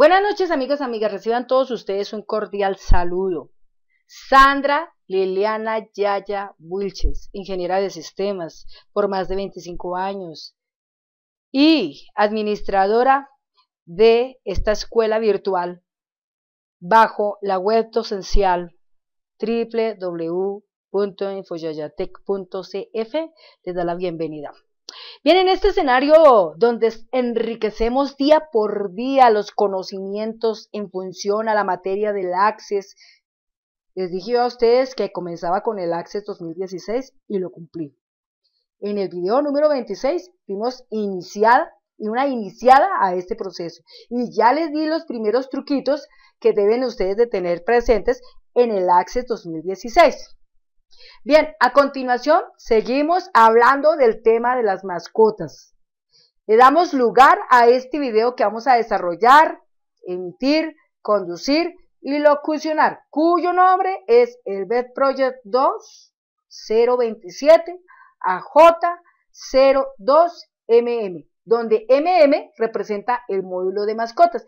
Buenas noches amigos, amigas, reciban todos ustedes un cordial saludo. Sandra Liliana Yaya Wilches, ingeniera de sistemas por más de 25 años y administradora de esta escuela virtual bajo la web docencial www.infoyayatec.cf, les da la bienvenida. Bien, en este escenario donde enriquecemos día por día los conocimientos en función a la materia del Access, les dije a ustedes que comenzaba con el Access 2016 y lo cumplí. En el video número 26 vimos iniciada y una iniciada a este proceso. Y ya les di los primeros truquitos que deben ustedes de tener presentes en el Access 2016. Bien, a continuación seguimos hablando del tema de las mascotas. Le damos lugar a este video que vamos a desarrollar, emitir, conducir y locucionar, cuyo nombre es el BED Project 2 AJ 02MM, donde MM representa el módulo de mascotas.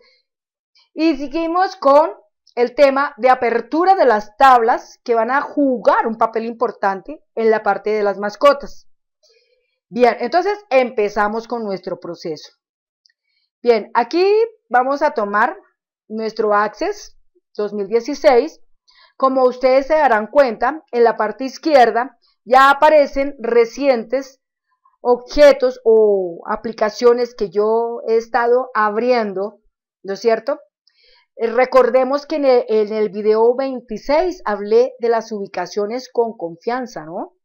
Y seguimos con el tema de apertura de las tablas que van a jugar un papel importante en la parte de las mascotas. Bien, entonces empezamos con nuestro proceso. Bien, aquí vamos a tomar nuestro Access 2016. Como ustedes se darán cuenta, en la parte izquierda ya aparecen recientes objetos o aplicaciones que yo he estado abriendo, ¿no es cierto? Eh, recordemos que en el, video 26 hablé de las ubicaciones con confianza, ¿no?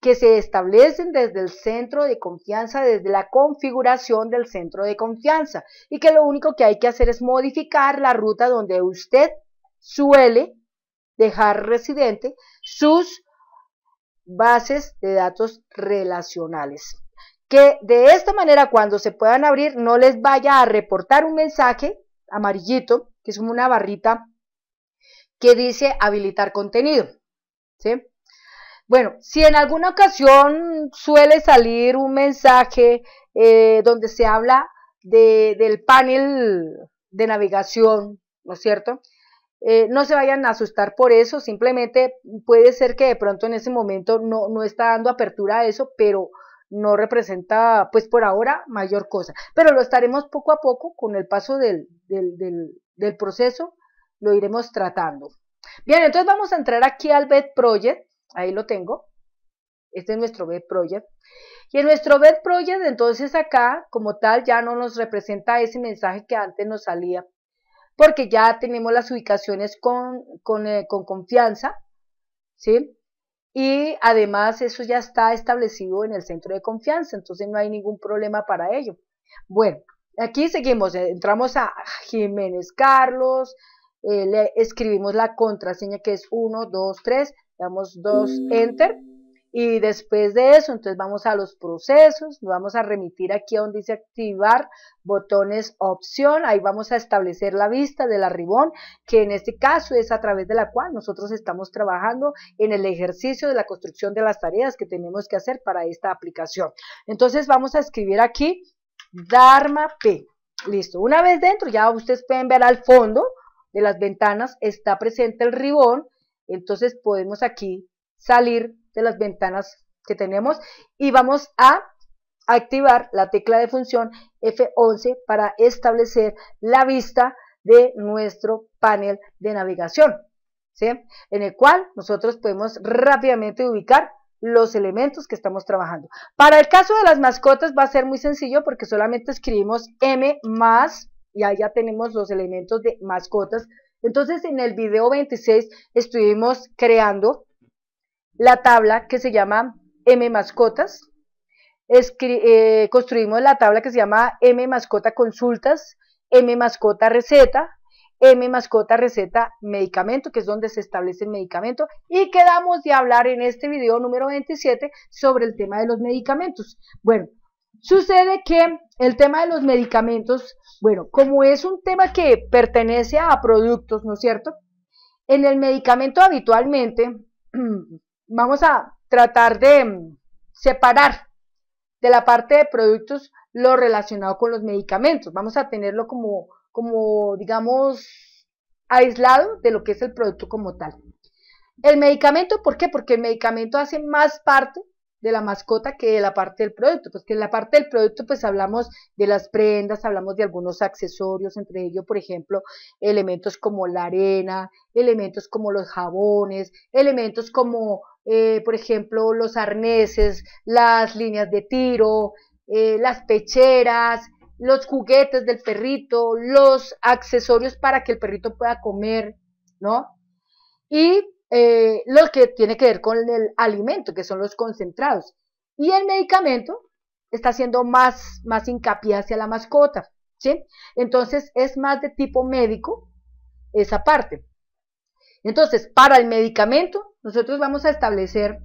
Que se establecen desde el centro de confianza, desde la configuración del centro de confianza. Y que lo único que hay que hacer es modificar la ruta donde usted suele dejar residente sus bases de datos relacionales. Que de esta manera cuando se puedan abrir no les vaya a reportar un mensaje amarillito que es como una barrita que dice habilitar contenido. ¿sí? Bueno, si en alguna ocasión suele salir un mensaje eh, donde se habla del panel de navegación, ¿no es cierto? Eh, no se vayan a asustar por eso, simplemente puede ser que de pronto en ese momento no, está dando apertura a eso, pero no representa, pues por ahora, mayor cosa. Pero lo estaremos poco a poco con el paso del, del proceso lo iremos tratando. Bien, entonces vamos a entrar aquí al BED Project, ahí lo tengo, este es nuestro BED Project, y en nuestro BED Project entonces acá como tal ya no nos representa ese mensaje que antes nos salía, porque ya tenemos las ubicaciones con, con, eh, con confianza, ¿sí? Y además eso ya está establecido en el centro de confianza, entonces no hay ningún problema para ello. Bueno, Aquí seguimos, eh, entramos a Jiménez Carlos, eh, le escribimos la contraseña que es 1, 2, 3, damos 2, enter. Y después de eso, entonces vamos a los procesos, vamos a remitir aquí a donde dice activar botones opción, ahí vamos a establecer la vista del arribón, que en este caso es a través de la cual nosotros estamos trabajando en el ejercicio de la construcción de las tareas que tenemos que hacer para esta aplicación. Entonces vamos a escribir aquí Dharma P. Listo, una vez dentro, ya ustedes pueden ver al fondo de las ventanas está presente el ribón, entonces podemos aquí salir de las ventanas que tenemos y vamos a activar la tecla de función F11 para establecer la vista de nuestro panel de navegación, en el cual nosotros podemos rápidamente ubicar los elementos que estamos trabajando. Para el caso de las mascotas va a ser muy sencillo porque solamente escribimos M más y allá ya tenemos los elementos de mascotas. Entonces en el video 26 estuvimos creando la tabla que se llama M mascotas. Eh, construimos la tabla que se llama M mascota consultas, M mascota receta, M mascota receta medicamento, que es donde se establece el medicamento. Y quedamos de hablar en este video número 27 sobre el tema de los medicamentos. Bueno, sucede que el tema de los medicamentos, bueno, como es un tema que pertenece a productos, ¿no es cierto? En el medicamento habitualmente vamos a tratar de mm, separar de la parte de productos lo relacionado con los medicamentos. Vamos a tenerlo como como digamos, aislado de lo que es el producto como tal. El medicamento, ¿por qué? Porque el medicamento hace más parte de la mascota que de la parte del producto, pues que en la parte del producto pues hablamos de las prendas, hablamos de algunos accesorios, entre ellos por ejemplo elementos como la arena, elementos como los jabones, elementos como eh, por ejemplo los arneses, las líneas de tiro, eh, las pecheras, los juguetes del perrito, los accesorios para que el perrito pueda comer, ¿no? Y eh, lo que tiene que ver con el alimento, que son los concentrados. Y el medicamento está haciendo más, más hincapié hacia la mascota, ¿sí? Entonces es más de tipo médico esa parte. Entonces, para el medicamento, nosotros vamos a establecer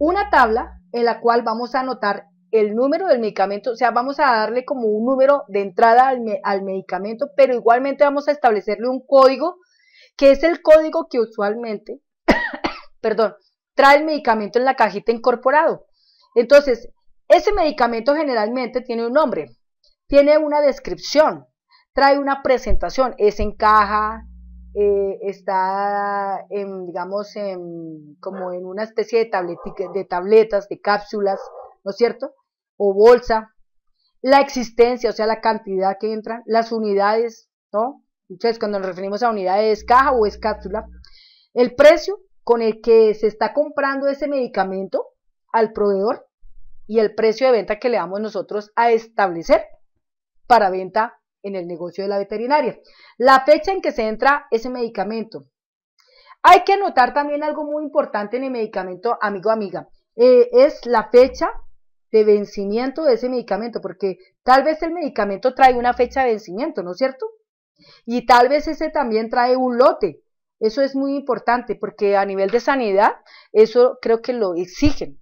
una tabla en la cual vamos a anotar el número del medicamento, o sea, vamos a darle como un número de entrada al, al, medicamento, pero igualmente vamos a establecerle un código, que es el código que usualmente, perdón, trae el medicamento en la cajita incorporado. Entonces, ese medicamento generalmente tiene un nombre, tiene una descripción, trae una presentación, es en caja, eh, está, en, digamos, como en una especie de, de tabletas, de cápsulas, ¿no es cierto? O bolsa, la existencia, o sea, la cantidad que entran, las unidades, ¿no? Entonces, cuando nos referimos a unidades, caja o es el precio con el que se está comprando ese medicamento al proveedor y el precio de venta que le damos nosotros a establecer para venta en el negocio de la veterinaria. La fecha en que se entra ese medicamento. Hay que anotar también algo muy importante en el medicamento, amigo, amiga. Eh, es la fecha de vencimiento de ese medicamento, porque tal vez el medicamento trae una fecha de vencimiento, ¿no es cierto? Y tal vez ese también trae un lote. Eso es muy importante porque a nivel de sanidad eso creo que lo exigen.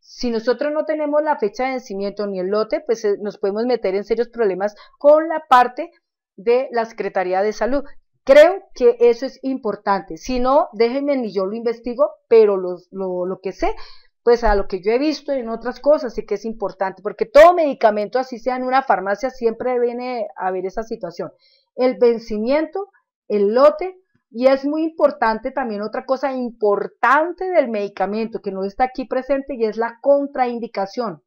Si nosotros no tenemos la fecha de vencimiento ni el lote, pues eh, nos podemos meter en serios problemas con la parte de la Secretaría de Salud. Creo que eso es importante. Si no, déjenme ni yo lo investigo, pero lo, lo, lo que sé pues a lo que yo he visto en otras cosas y que es importante, porque todo medicamento, así sea en una farmacia, siempre viene a ver esa situación. El vencimiento, el lote, y es muy importante también otra cosa importante del medicamento que no está aquí presente y es la contraindicación.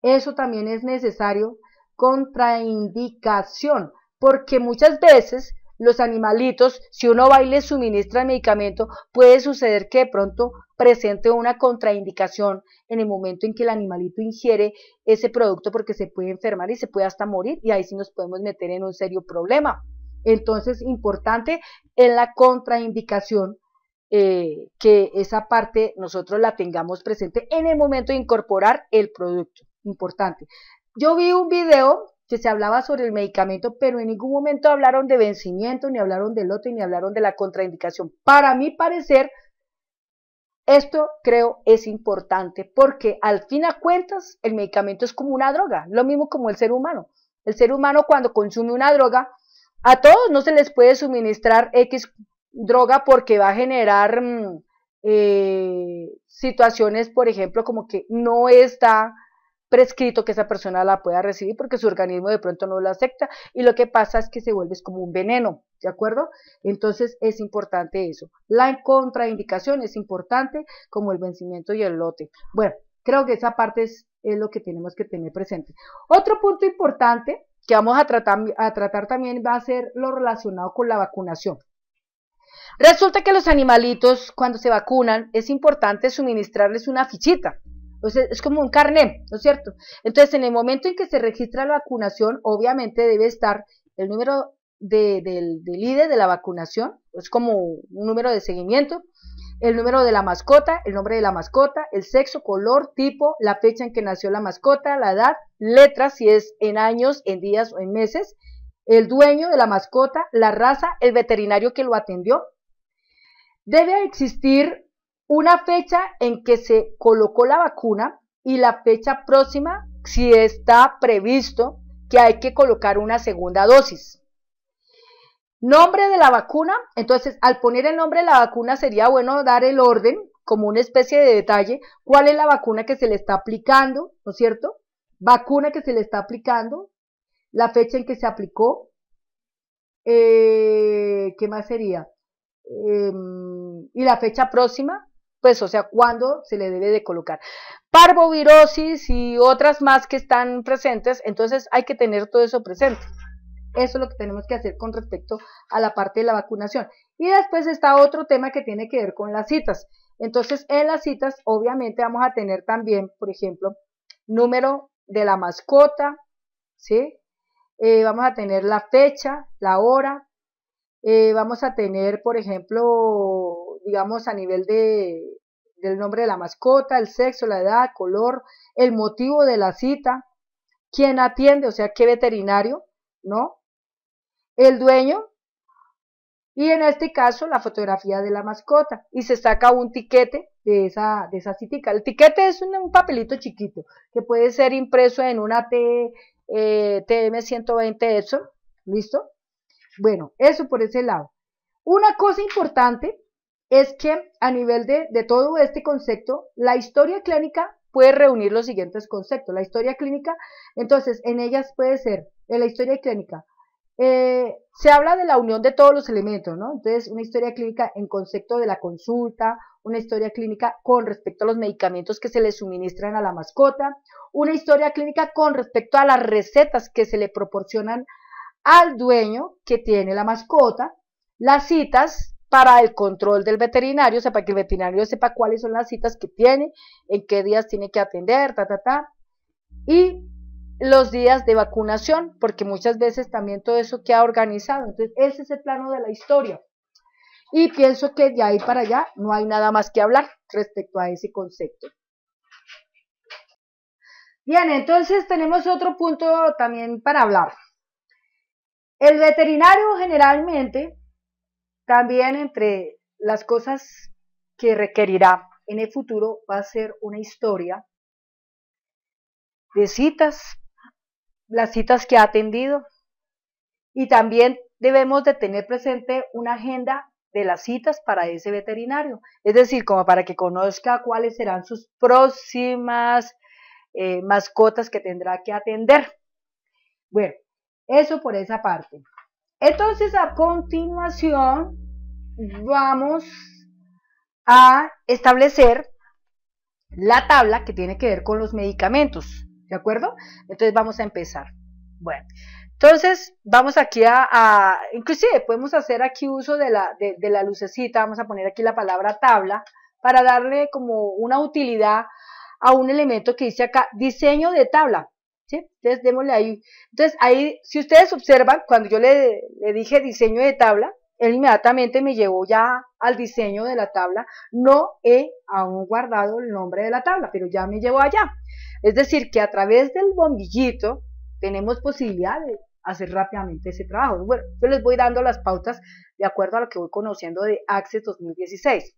Eso también es necesario, contraindicación, porque muchas veces los animalitos, si uno va y les suministra medicamento, puede suceder que de pronto presente una contraindicación en el momento en que el animalito ingiere ese producto porque se puede enfermar y se puede hasta morir y ahí sí nos podemos meter en un serio problema. Entonces, importante en la contraindicación eh, que esa parte nosotros la tengamos presente en el momento de incorporar el producto. Importante. Yo vi un video que se hablaba sobre el medicamento, pero en ningún momento hablaron de vencimiento, ni hablaron del lote, ni hablaron de la contraindicación. Para mi parecer, esto creo es importante porque al fin a cuentas el medicamento es como una droga, lo mismo como el ser humano. El ser humano cuando consume una droga, a todos no se les puede suministrar X droga porque va a generar mm, eh, situaciones, por ejemplo, como que no está prescrito que esa persona la pueda recibir porque su organismo de pronto no lo acepta y lo que pasa es que se vuelve como un veneno, ¿de acuerdo? Entonces es importante eso. La contraindicación es importante como el vencimiento y el lote. Bueno, creo que esa parte es, lo que tenemos que tener presente. Otro punto importante que vamos a tratar también va a ser lo relacionado con la vacunación. Resulta que los animalitos cuando se vacunan es importante suministrarles una fichita pues es como un carnet, ¿no es cierto? Entonces, en el momento en que se registra la vacunación, obviamente debe estar el número de, del, del e de la vacunación, es como un número de seguimiento, el número de la mascota, el nombre de la mascota, el sexo, color, tipo, la fecha en que nació la mascota, la edad, letras, si es en años, en días o en meses, el dueño de la mascota, la raza, el veterinario que lo atendió. Debe existir una fecha en que se colocó la vacuna y la fecha próxima si está previsto que hay que colocar una segunda dosis. Nombre de la vacuna, entonces al poner el nombre de la vacuna sería bueno dar el orden como una especie de detalle, cuál es la vacuna que se le está aplicando, ¿no es cierto? Vacuna que se le está aplicando, la fecha en que se aplicó, eh, ¿qué más sería? Em, y la fecha próxima, pues, o sea, cuándo se le debe de colocar. Parvovirosis y otras más que están presentes, entonces hay que tener todo eso presente. Eso es lo que tenemos que hacer con respecto a la parte de la vacunación. Y después está otro tema que tiene que ver con las citas. Entonces, en las citas, obviamente, vamos a tener también, por ejemplo, número de la mascota, ¿sí? Eh, vamos a tener la fecha, la hora, eh, vamos a tener, por ejemplo, digamos, a nivel de, del nombre de la mascota, el sexo, la edad, color, el motivo de la cita, quién atiende, o sea, qué veterinario, ¿no? El dueño y en este caso la fotografía de la mascota y se saca un tiquete de esa, de esa citica. El tiquete es un, papelito chiquito que puede ser impreso en una TM120 eso. Eh, ¿listo? Bueno, eso por ese lado. Una cosa importante es que a nivel de, todo este concepto, la historia clínica puede reunir los siguientes conceptos. La historia clínica, entonces, en ellas puede ser, en la historia clínica, eh, se habla de la unión de todos los elementos, ¿no? Entonces, una historia clínica en concepto de la consulta, una historia clínica con respecto a los medicamentos que se le suministran a la mascota, una historia clínica con respecto a las recetas que se le proporcionan al dueño que tiene la mascota, las citas para el control del veterinario, o sea, para que el veterinario sepa cuáles son las citas que tiene, en qué días tiene que atender, ta, ta, ta. Y los días de vacunación, porque muchas veces también todo eso queda organizado. Entonces, ese es el plano de la historia. Y pienso que de ahí para allá no hay nada más que hablar respecto a ese concepto. Bien, entonces tenemos otro punto también para hablar. El veterinario generalmente también entre las cosas que requerirá en el futuro va a ser una historia de citas, las citas que ha atendido. Y también debemos de tener presente una agenda de las citas para ese veterinario. Es decir, como para que conozca cuáles serán sus próximas eh, mascotas que tendrá que atender. Bueno, eso por esa parte. Entonces a continuación vamos a establecer la tabla que tiene que ver con los medicamentos, ¿de acuerdo? Entonces vamos a empezar. Bueno, entonces vamos aquí a, inclusive podemos hacer aquí uso de la, de la lucecita, vamos a poner aquí la palabra tabla para darle como una utilidad a un elemento que dice acá, diseño de tabla. Entonces, démosle ahí. Entonces, ahí, si ustedes observan, cuando yo le, le dije diseño de tabla, él inmediatamente me llevó ya al diseño de la tabla. No he aún guardado el nombre de la tabla, pero ya me llevó allá. Es decir, que a través del bombillito tenemos posibilidad de hacer rápidamente ese trabajo. Bueno, yo les voy dando las pautas de acuerdo a lo que voy conociendo de Access 2016.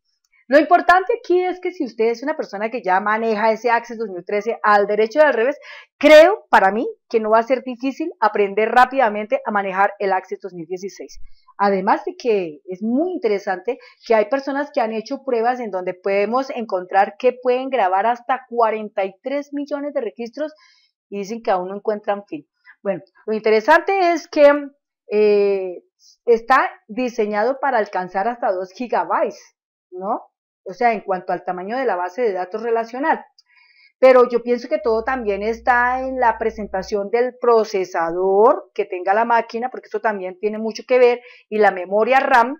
Lo importante aquí es que si usted es una persona que ya maneja ese Access 2013 al derecho y al revés, creo para mí que no va a ser difícil aprender rápidamente a manejar el Access 2016. Además de que es muy interesante que hay personas que han hecho pruebas en donde podemos encontrar que pueden grabar hasta 43 millones de registros y dicen que aún no encuentran fin. Bueno, lo interesante es que eh, está diseñado para alcanzar hasta 2 gigabytes, ¿no? o sea, en cuanto al tamaño de la base de datos relacional. Pero yo pienso que todo también está en la presentación del procesador que tenga la máquina, porque eso también tiene mucho que ver, y la memoria RAM,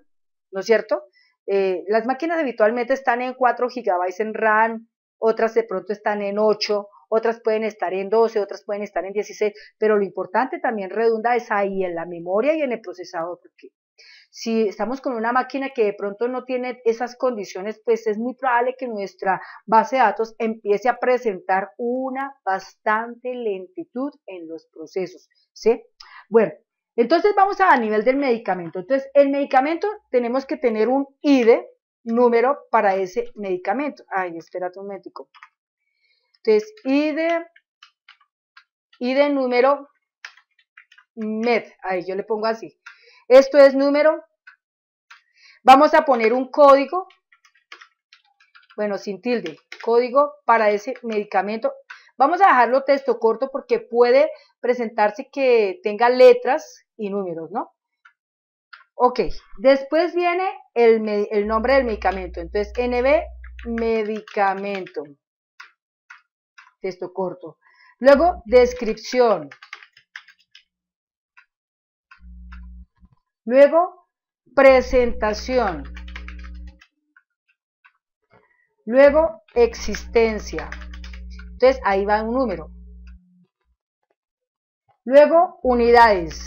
¿no es cierto? Eh, las máquinas habitualmente están en 4 GB en RAM, otras de pronto están en 8, otras pueden estar en 12, otras pueden estar en 16, pero lo importante también redunda es ahí en la memoria y en el procesador, porque si estamos con una máquina que de pronto no tiene esas condiciones, pues es muy probable que nuestra base de datos empiece a presentar una bastante lentitud en los procesos, ¿sí? Bueno, entonces vamos a nivel del medicamento. Entonces, el medicamento tenemos que tener un ID, número para ese medicamento. Ay, espérate un médico Entonces, ID, ID número MED. Ahí yo le pongo así. Esto es número. Vamos a poner un código, bueno, sin tilde, código para ese medicamento. Vamos a dejarlo texto corto porque puede presentarse que tenga letras y números, ¿no? Ok, después viene el, nombre del medicamento. Entonces, NB, medicamento. Texto corto. Luego, descripción. Luego, presentación. Luego, existencia. Entonces, ahí va un número. Luego, unidades.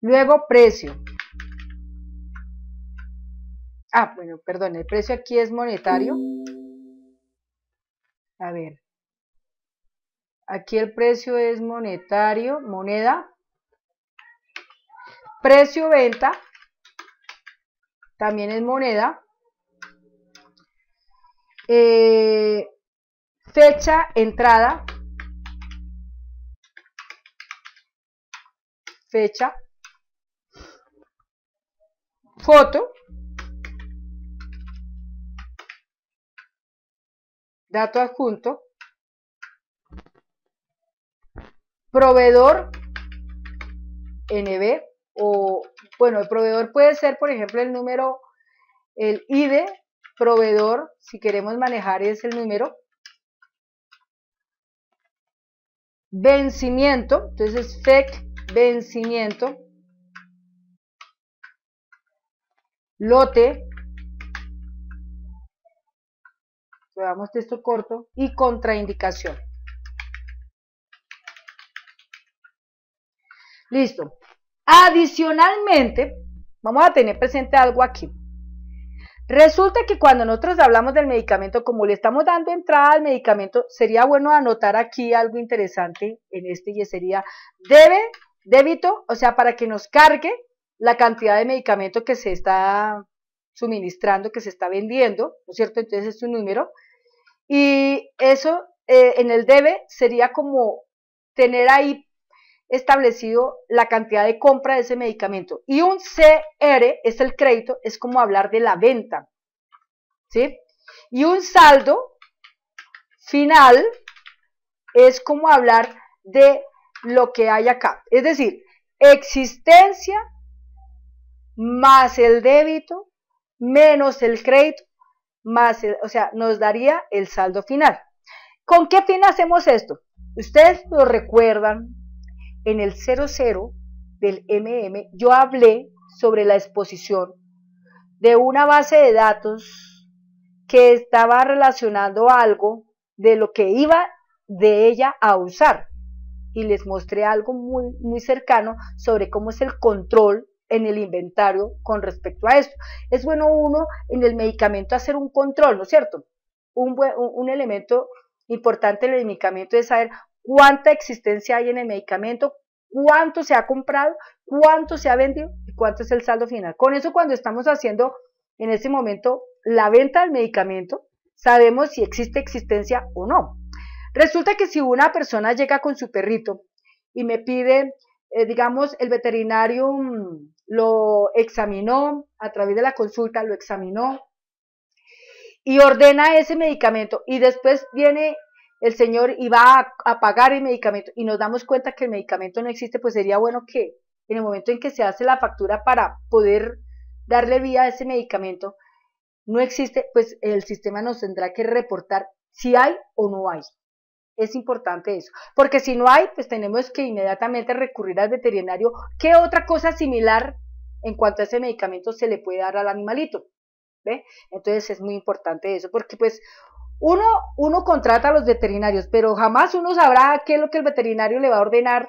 Luego, precio. Ah, bueno, perdón, el precio aquí es monetario. A ver. Aquí el precio es monetario, moneda. Precio venta, también es moneda. Eh, fecha entrada. Fecha. Foto. Dato adjunto. proveedor NB o, bueno, el proveedor puede ser, por ejemplo, el número, el ID, proveedor, si queremos manejar es el número. Vencimiento, entonces FEC vencimiento. Lote, damos texto corto y contraindicación. Listo. Adicionalmente, vamos a tener presente algo aquí. Resulta que cuando nosotros hablamos del medicamento, como le estamos dando entrada al medicamento, sería bueno anotar aquí algo interesante en este y sería debe, débito, o sea, para que nos cargue la cantidad de medicamento que se está suministrando, que se está vendiendo, ¿no es cierto? Entonces es un número. Y eso eh, en el debe sería como tener ahí establecido la cantidad de compra de ese medicamento. Y un CR es el crédito, es como hablar de la venta. ¿Sí? Y un saldo final es como hablar de lo que hay acá. Es decir, existencia más el débito menos el crédito más, o sea, nos daría el saldo final. ¿Con qué fin hacemos esto? Ustedes lo recuerdan en el 00 del MM, yo hablé sobre la exposición de una base de datos que estaba relacionando algo de lo que iba de ella a usar. Y les mostré algo muy, muy cercano sobre cómo es el control en el inventario con respecto a esto. Es bueno uno en el medicamento hacer un control, ¿no es cierto? Un, un, elemento importante en el medicamento es saber cuánta existencia hay en el medicamento, cuánto se ha comprado, cuánto se ha vendido y cuánto es el saldo final. Con eso cuando estamos haciendo en ese momento la venta del medicamento, sabemos si existe existencia o no. Resulta que si una persona llega con su perrito y me pide, eh, digamos, el veterinario mm, lo examinó a través de la consulta, lo examinó y ordena ese medicamento y después viene el Señor iba a, pagar el medicamento y nos damos cuenta que el medicamento no existe, pues sería bueno que en el momento en que se hace la factura para poder darle vida a ese medicamento, no existe, pues el sistema nos tendrá que reportar si hay o no hay. Es importante eso, porque si no hay, pues tenemos que inmediatamente recurrir al veterinario. ¿Qué otra cosa similar en cuanto a ese medicamento se le puede dar al animalito? ¿Ve? Entonces es muy importante eso, porque pues uno, uno contrata a los veterinarios, pero jamás uno sabrá qué es lo que el veterinario le va a ordenar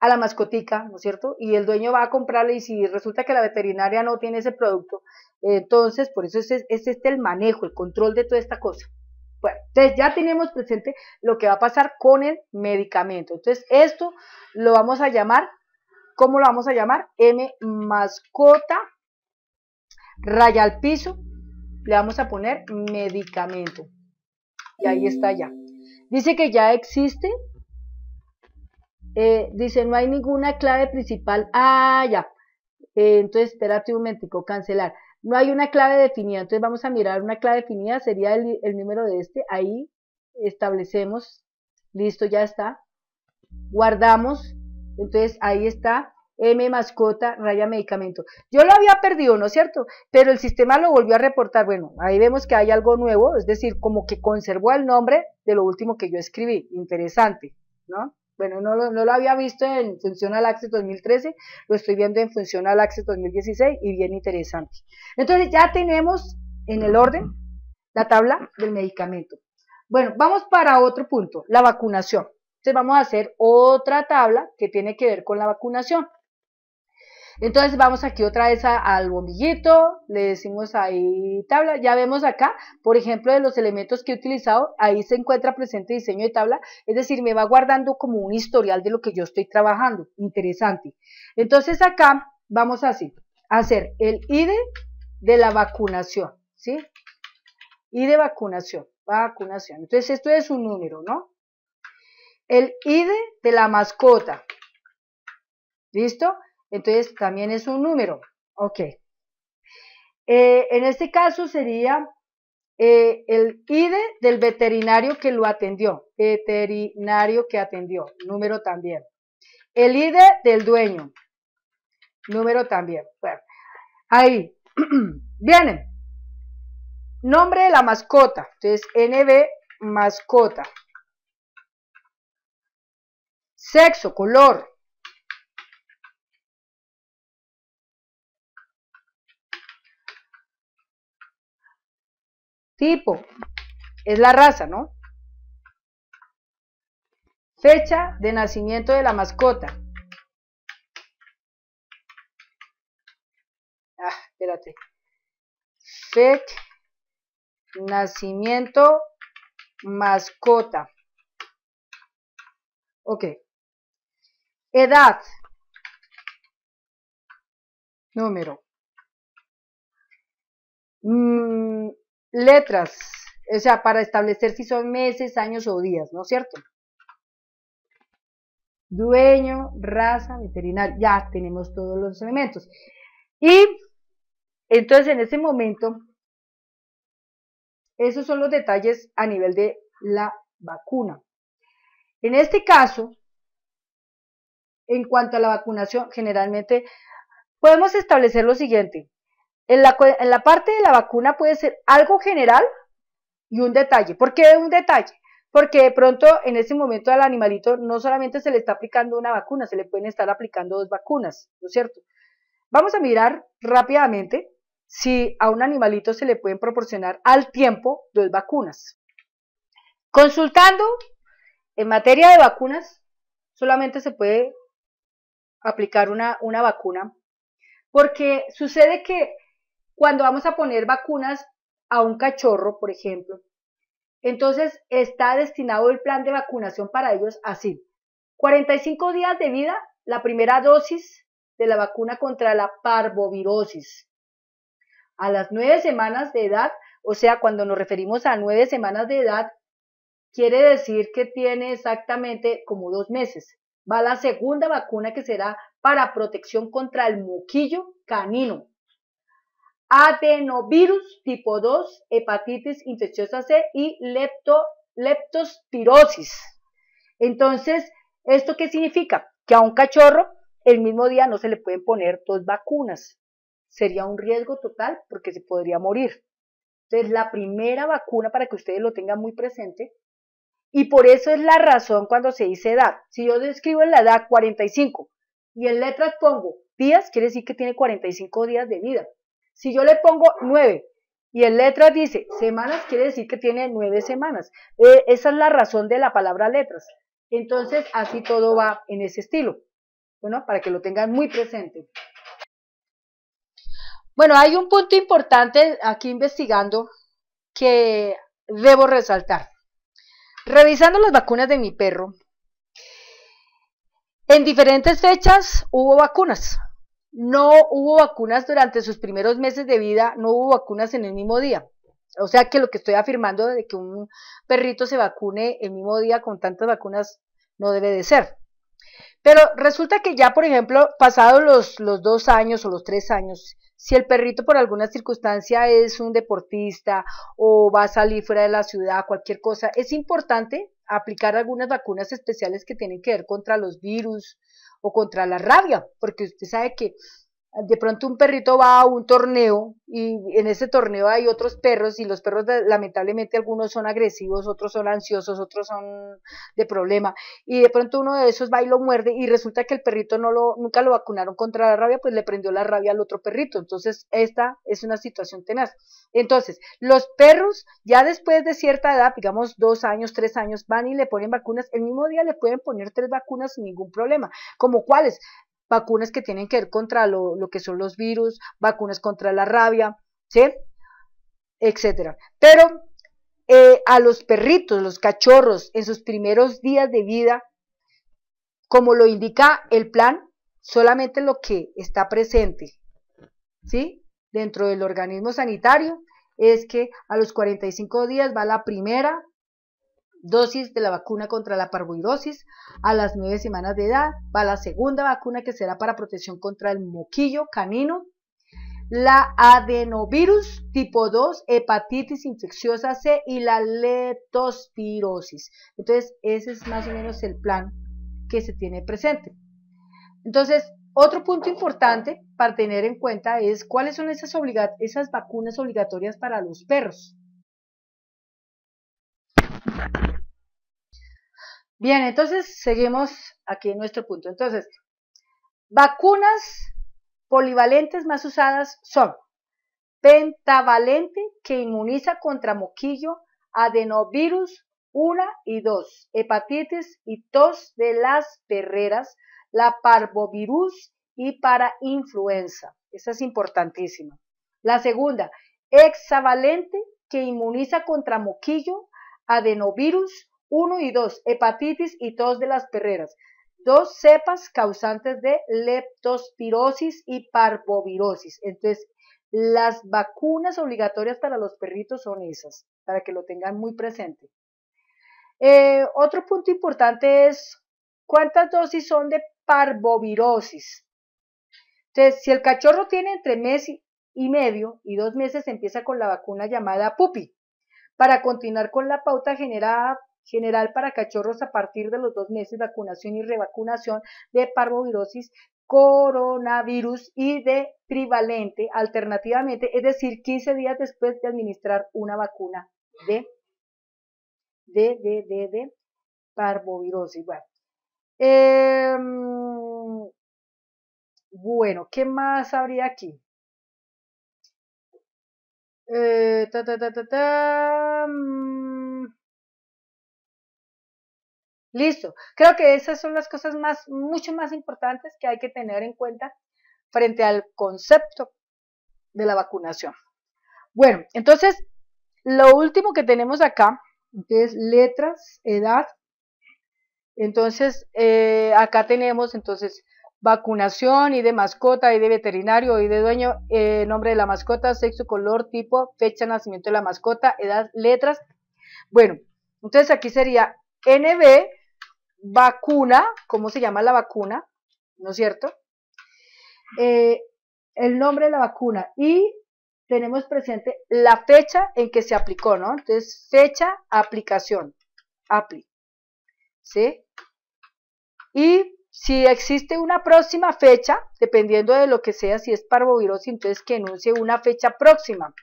a la mascotica, ¿no es cierto? Y el dueño va a comprarle y si resulta que la veterinaria no tiene ese producto, entonces por eso es, este el manejo, el control de toda esta cosa. Bueno, entonces ya tenemos presente lo que va a pasar con el medicamento. Entonces esto lo vamos a llamar, ¿cómo lo vamos a llamar? M mascota, raya al piso, le vamos a poner medicamento. Y ahí está ya. Mm. Dice que ya existe. Eh, dice, no hay ninguna clave principal. Ah, ya. Eh, entonces, espérate un momentico, cancelar. No hay una clave definida. Entonces, vamos a mirar una clave definida. Sería el, el número de este. Ahí establecemos. Listo, ya está. Guardamos. Entonces, ahí está M mascota, raya medicamento. Yo lo había perdido, ¿no es cierto? Pero el sistema lo volvió a reportar. Bueno, ahí vemos que hay algo nuevo, es decir, como que conservó el nombre de lo último que yo escribí. Interesante, ¿no? Bueno, no lo, había visto en Funcional Access 2013, lo estoy viendo en Funcional Access 2016 y bien interesante. Entonces ya tenemos en el orden la tabla del medicamento. Bueno, vamos para otro punto, la vacunación. Entonces vamos a hacer otra tabla que tiene que ver con la vacunación. Entonces vamos aquí otra vez al bombillito, le decimos ahí tabla, ya vemos acá, por ejemplo, de los elementos que he utilizado, ahí se encuentra presente diseño de tabla, es decir, me va guardando como un historial de lo que yo estoy trabajando, interesante. Entonces acá vamos así, a hacer el ID de la vacunación, ¿sí? ID de vacunación, vacunación, entonces esto es un número, ¿no? El ID de la mascota, ¿listo? Entonces, también es un número. Ok. Eh, en este caso sería eh, el ID del veterinario que lo atendió. Veterinario que atendió. Número también. El ID del dueño. Número también. Bueno, ahí. Vienen. Nombre de la mascota. Entonces, NB mascota. Sexo, color, Tipo, es la raza, ¿no? Fecha de nacimiento de la mascota. Ah, espérate. Fecha, nacimiento, mascota. Ok. Edad. Número. Mm, letras, o sea, para establecer si son meses, años o días, ¿no es cierto? Dueño, raza, veterinario, ya tenemos todos los elementos. Y entonces en ese momento, esos son los detalles a nivel de la vacuna. En este caso, en cuanto a la vacunación, generalmente podemos establecer lo siguiente. En la, parte de la vacuna puede ser algo general y un detalle. ¿Por qué un detalle? Porque de pronto en ese momento al animalito no solamente se le está aplicando una vacuna, se le pueden estar aplicando dos vacunas, ¿no es cierto? Vamos a mirar rápidamente si a un animalito se le pueden proporcionar al tiempo dos vacunas. Consultando, en materia de vacunas, solamente se puede aplicar una, una vacuna, porque sucede que cuando vamos a poner vacunas a un cachorro, por ejemplo, entonces está destinado el plan de vacunación para ellos así. 45 días de vida, la primera dosis de la vacuna contra la parvovirosis. A las nueve semanas de edad, o sea, cuando nos referimos a nueve semanas de edad, quiere decir que tiene exactamente como dos meses. Va la segunda vacuna que será para protección contra el moquillo canino adenovirus tipo 2, hepatitis infecciosa C y leptospirosis. Entonces, ¿esto qué significa? Que a un cachorro el mismo día no se le pueden poner dos vacunas. Sería un riesgo total porque se podría morir. Entonces, la primera vacuna, para que ustedes lo tengan muy presente, y por eso es la razón cuando se dice edad. Si yo describo en la edad 45 y en letras pongo días, quiere decir que tiene 45 días de vida. Si yo le pongo 9 y en letras dice semanas, quiere decir que tiene 9 semanas. Eh, esa es la razón de la palabra letras. Entonces, así todo va en ese estilo. Bueno, para que lo tengan muy presente. Bueno, hay un punto importante aquí investigando que debo resaltar. Revisando las vacunas de mi perro, en diferentes fechas hubo vacunas no hubo vacunas durante sus primeros meses de vida, no hubo vacunas en el mismo día. O sea que lo que estoy afirmando de que un perrito se vacune el mismo día con tantas vacunas no debe de ser. Pero resulta que ya, por ejemplo, pasados los, los dos años o los tres años, si el perrito por alguna circunstancia es un deportista o va a salir fuera de la ciudad, cualquier cosa, es importante aplicar algunas vacunas especiales que tienen que ver contra los virus, o contra la rabia, porque usted sabe que de pronto un perrito va a un torneo y en ese torneo hay otros perros y los perros lamentablemente algunos son agresivos, otros son ansiosos, otros son de problema y de pronto uno de esos va y lo muerde y resulta que el perrito no lo nunca lo vacunaron contra la rabia, pues le prendió la rabia al otro perrito. Entonces, esta es una situación tenaz. Entonces, los perros ya después de cierta edad, digamos dos años, tres años, van y le ponen vacunas, el mismo día le pueden poner tres vacunas sin ningún problema. ¿Como cuáles? vacunas que tienen que ver contra lo, que son los virus, vacunas contra la rabia, ¿sí? Etcétera. Pero eh, a los perritos, los cachorros, en sus primeros días de vida, como lo indica el plan, solamente lo que está presente, ¿sí? Dentro del organismo sanitario, es que a los 45 días va la primera dosis de la vacuna contra la parvoidosis a las nueve semanas de edad, va la segunda vacuna que será para protección contra el moquillo canino, la adenovirus tipo 2, hepatitis infecciosa C y la letospirosis. Entonces, ese es más o menos el plan que se tiene presente. Entonces, otro punto importante para tener en cuenta es cuáles son esas, esas vacunas obligatorias para los perros. Bien, entonces seguimos aquí en nuestro punto. Entonces, vacunas polivalentes más usadas son pentavalente que inmuniza contra moquillo, adenovirus 1 y 2, hepatitis y tos de las perreras, la parvovirus y para influenza. Esa es importantísima. La segunda, hexavalente que inmuniza contra moquillo, adenovirus uno y dos, hepatitis y tos de las perreras. Dos cepas causantes de leptospirosis y parvovirosis. Entonces, las vacunas obligatorias para los perritos son esas, para que lo tengan muy presente. Eh, otro punto importante es cuántas dosis son de parvovirosis. Entonces, si el cachorro tiene entre mes y medio y dos meses, empieza con la vacuna llamada pupi para continuar con la pauta generada general para cachorros a partir de los dos meses, vacunación y revacunación de parvovirosis, coronavirus y de trivalente alternativamente, es decir, 15 días después de administrar una vacuna de, de, de, de, parvovirosis. Bueno. Em, bueno, ¿qué más habría aquí? Eh, ta, ta, ta, mm, Listo. Creo que esas son las cosas más, mucho más importantes que hay que tener en cuenta frente al concepto de la vacunación. Bueno, entonces, lo último que tenemos acá es letras, edad. Entonces, eh, acá tenemos entonces vacunación, y de mascota, y de veterinario, y de dueño, eh, nombre de la mascota, sexo, color, tipo, fecha de nacimiento de la mascota, edad, letras. Bueno, entonces aquí sería NB vacuna, ¿cómo se llama la vacuna? ¿No es cierto? Eh, el nombre de la vacuna y tenemos presente la fecha en que se aplicó, ¿no? Entonces, fecha, aplicación, apli, ¿sí? Y si existe una próxima fecha, dependiendo de lo que sea, si es parvovirosis, entonces que enuncie una fecha próxima,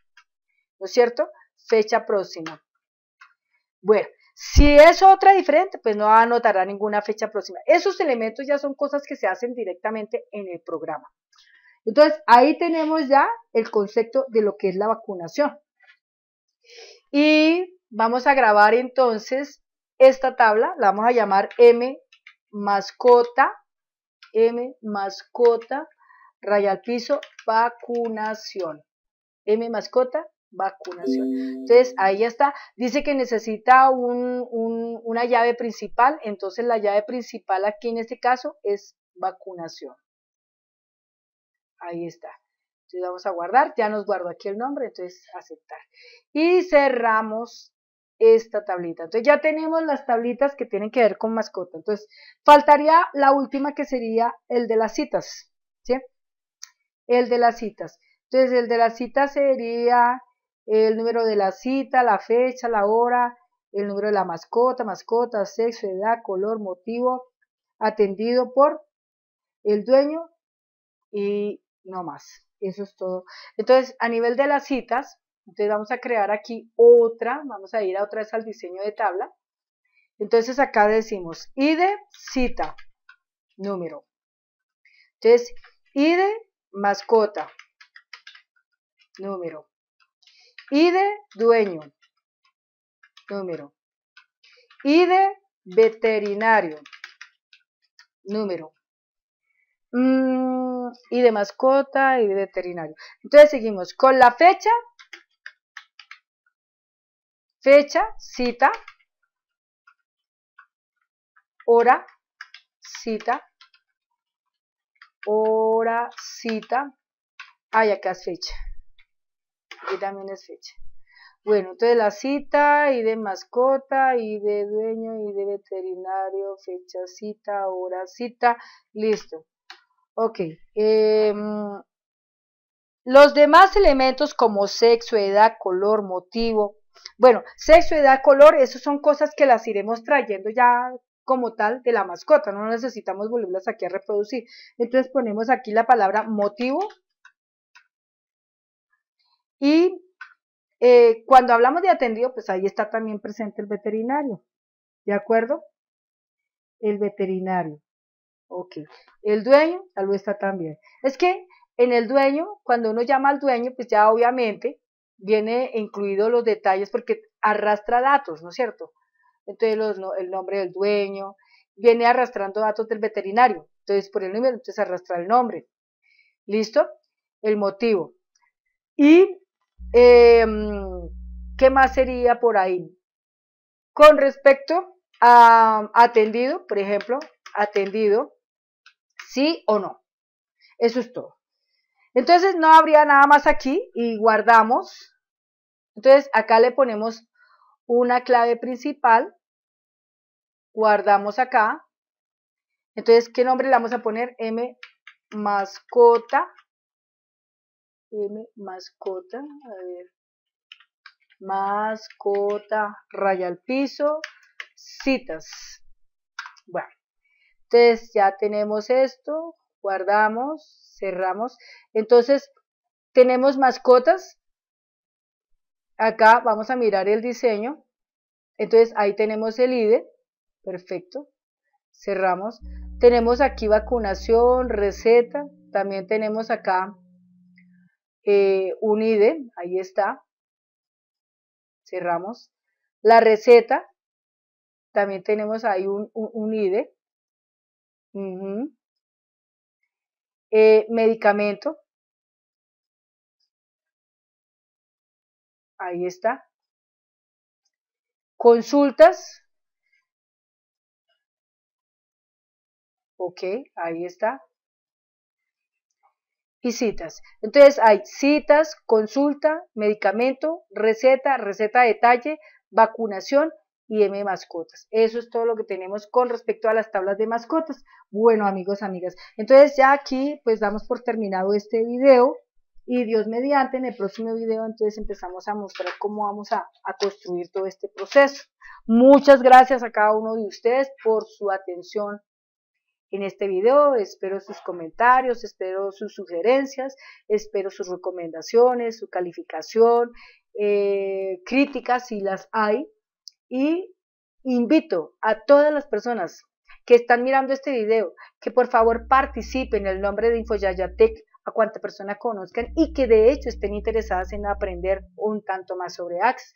¿no es cierto? Fecha próxima. Bueno, si es otra diferente, pues no anotará ninguna fecha próxima. Esos elementos ya son cosas que se hacen directamente en el programa. Entonces, ahí tenemos ya el concepto de lo que es la vacunación. Y vamos a grabar entonces esta tabla, la vamos a llamar M mascota, M mascota, raya piso, vacunación. M mascota, vacunación. Entonces, ahí está. Dice que necesita un, una llave principal. Entonces, la llave principal aquí en este caso es vacunación. Ahí está. Entonces, vamos a guardar. Ya nos guardo aquí el nombre. Entonces, aceptar. Y cerramos esta tablita. Entonces, ya tenemos las tablitas que tienen que ver con mascota. Entonces, faltaría la última que sería el de las citas. ¿Sí? El de las citas. Entonces, el de las citas sería el número de la cita, la fecha, la hora, el número de la mascota, mascota, sexo, edad, color, motivo, atendido por el dueño y no más. Eso es todo. Entonces, a nivel de las citas, entonces vamos a crear aquí otra, vamos a ir a otra vez al diseño de tabla. Entonces acá decimos id cita número. Entonces id mascota número de dueño, número. de veterinario, número. Mm, y de mascota y de veterinario. Entonces seguimos con la fecha, fecha, cita, hora, cita, hora, cita, ay acá es fecha, y también es fecha. Bueno, entonces la cita y de mascota y de dueño y de veterinario, fecha cita, hora cita, listo. Ok. Em, los demás elementos como sexo, edad, color, motivo. Bueno, sexo, edad, color, esas son cosas que las iremos trayendo ya como tal de la mascota, no necesitamos volverlas aquí a reproducir. Entonces ponemos aquí la palabra motivo y eh, cuando hablamos de atendido, pues ahí está también presente el veterinario. ¿De acuerdo? El veterinario. Ok. El dueño, tal vez está también. Es que en el dueño, cuando uno llama al dueño, pues ya obviamente viene incluido los detalles porque arrastra datos, ¿no es cierto? Entonces el nombre del dueño, viene arrastrando datos del veterinario. Entonces por el número, se arrastra el nombre. ¿Listo? El motivo. Y Em, ¿Qué más sería por ahí? Con respecto a atendido, por ejemplo, atendido, sí o no. Eso es todo. Entonces no habría nada más aquí y guardamos. Entonces acá le ponemos una clave principal, guardamos acá. Entonces, ¿qué nombre le vamos a poner? M mascota mascota, a ver, mascota, raya al piso, citas. Bueno, entonces ya tenemos esto, guardamos, cerramos. Entonces, tenemos mascotas. Acá vamos a mirar el diseño. Entonces, ahí tenemos el IDE. Perfecto. Cerramos. Tenemos aquí vacunación, receta. También tenemos acá eh, un ID, ahí está, cerramos. La receta, también tenemos ahí un, un eh, medicamento, ahí está. Consultas, ok, ahí está y citas. Entonces hay citas, consulta, medicamento, receta, receta detalle, vacunación y M mascotas. Eso es todo lo que tenemos con respecto a las tablas de mascotas. Bueno, amigos, amigas. Entonces ya aquí pues damos por terminado este video y Dios mediante en el próximo video entonces empezamos a mostrar cómo vamos a, a construir todo este proceso. Muchas gracias a cada uno de ustedes por su atención en este video. Espero sus comentarios, espero sus sugerencias, espero sus recomendaciones, su calificación, eh, críticas si las hay. Y invito a todas las personas que están mirando este video que por favor participen en el nombre de InfoYayatec a cuanta persona conozcan y que de hecho estén interesadas en aprender un tanto más sobre AXE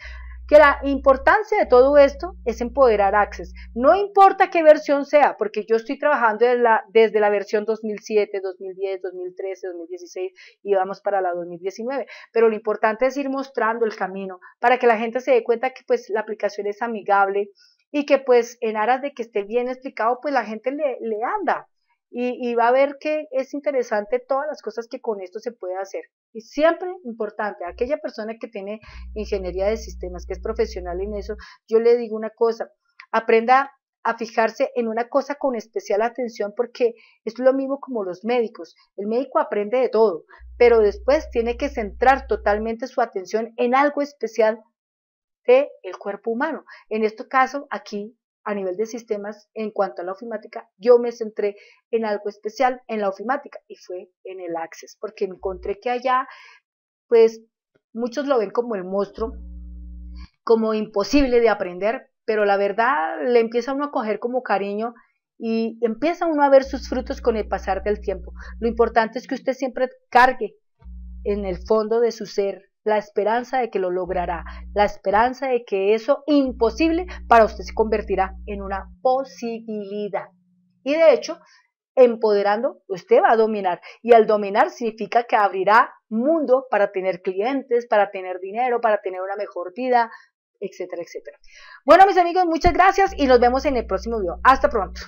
la importancia de todo esto es empoderar Access. No importa qué versión sea, porque yo estoy trabajando desde la, desde la versión 2007, 2010, 2013, 2016 y vamos para la 2019. Pero lo importante es ir mostrando el camino para que la gente se dé cuenta que pues la aplicación es amigable y que pues en aras de que esté bien explicado, pues la gente le anda y, va a ver que es interesante todas las cosas que con esto se puede hacer. Y siempre importante, aquella persona que tiene ingeniería de sistemas, que es profesional en eso, yo le digo una cosa, aprenda a fijarse en una cosa con especial atención porque es lo mismo como los médicos. El médico aprende de todo, pero después tiene que centrar totalmente su atención en algo especial del el cuerpo humano. En este caso, aquí a nivel de sistemas en cuanto a la ofimática, yo me centré en algo especial en la ofimática y fue en el Access, porque encontré que allá, pues muchos lo ven como el monstruo, como imposible de aprender, pero la verdad le empieza uno a coger como cariño y empieza uno a ver sus frutos con el pasar del tiempo. Lo importante es que usted siempre cargue en el fondo de su ser la esperanza de que lo logrará, la esperanza de que eso imposible para usted se convertirá en una posibilidad. Y de hecho, empoderando, usted va a dominar. Y al dominar significa que abrirá mundo para tener clientes, para tener dinero, para tener una mejor vida, etcétera, etcétera. Bueno, mis amigos, muchas gracias y nos vemos en el próximo video. Hasta pronto.